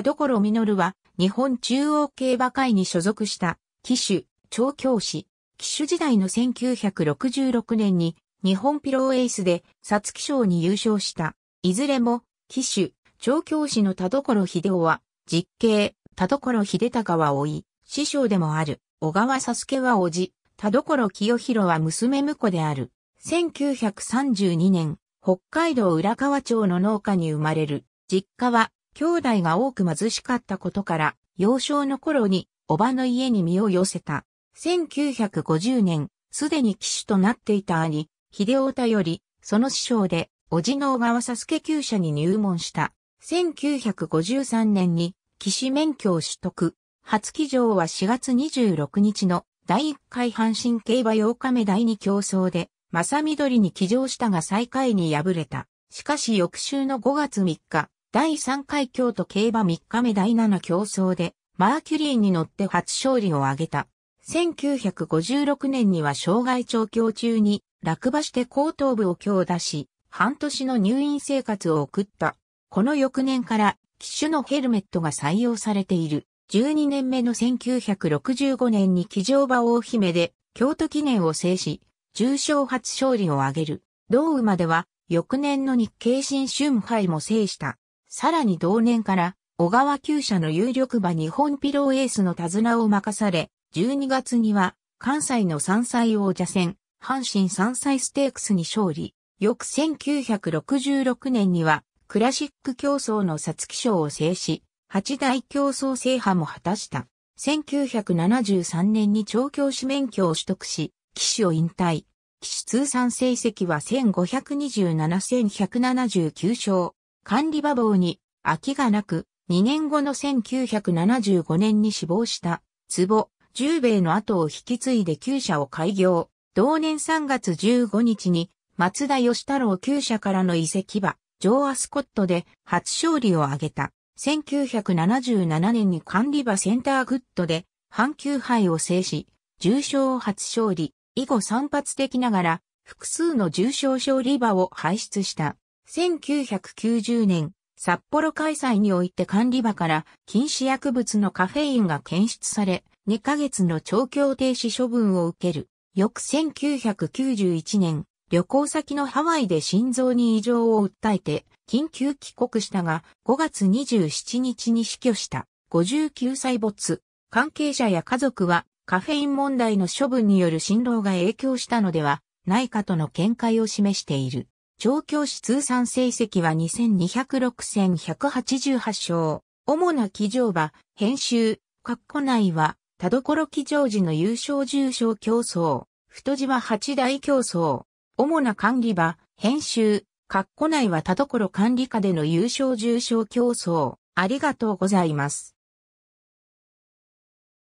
田所実は、日本中央競馬会に所属した、騎手、調教師、騎手時代の1966年に、日本ピローエースで、皐月賞に優勝した。いずれも、騎手、調教師の田所秀夫は、実刑、田所秀隆は老い、師匠でもある、小川佐助は叔父、田所清弘は娘婿である。1932年、北海道浦河町の農家に生まれる。実家は兄弟が多く貧しかったことから、幼少の頃に、おばの家に身を寄せた。1950年、すでに騎手となっていた兄、秀夫より、その師匠で、おじの小川佐助厩舎に入門した。1953年に、騎士免許を取得。初騎乗は4月26日の第1回阪神競馬8日目第2競争で、正緑に騎乗したが最下位に敗れた。しかし翌週の5月3日、第3回京都競馬3日目第7競争で、マーキュリーに乗って初勝利を挙げた。1956年には障害調教中に落馬して後頭部を強打し、半年の入院生活を送った。この翌年から機種のヘルメットが採用されている。12年目の1965年に騎乗馬大姫で京都記念を制し、重賞初勝利を挙げる。同馬では翌年の日経新春杯も制した。さらに同年から、小川厩舎の有力馬日本ピローエースの手綱を任され、12月には、関西の山菜王者戦、阪神山菜ステークスに勝利。翌1966年には、クラシック競争の皐月賞を制し、八大競争制覇も果たした。1973年に調教師免許を取得し、騎手を引退。騎手通算成績は1527,179勝。管理馬房に、空きがなく、2年後の1975年に死亡した、坪、十兵衛の後を引き継いで旧社を開業。同年3月15日に、松田義太郎旧社からの移籍馬、ジョー・アスコットで初勝利を挙げた。1977年に管理馬センターグッドで、半球杯を制し、重賞を初勝利、以後散発的ながら、複数の重賞勝利馬を排出した。1990年、札幌開催において管理場から禁止薬物のカフェインが検出され、2ヶ月の調教停止処分を受ける。翌1991年、旅行先のハワイで心臓に異常を訴えて、緊急帰国したが、5月27日に死去した。59歳没。関係者や家族は、カフェイン問題の処分による辛労が影響したのではないかとの見解を示している。調教師通算成績は2206戦188勝。主な騎乗馬、編集、括弧内は、田所騎乗時の優勝重賞競争、太字は八大競争。主な管理馬、編集、括弧内は田所管理下での優勝重賞競争。ありがとうございます。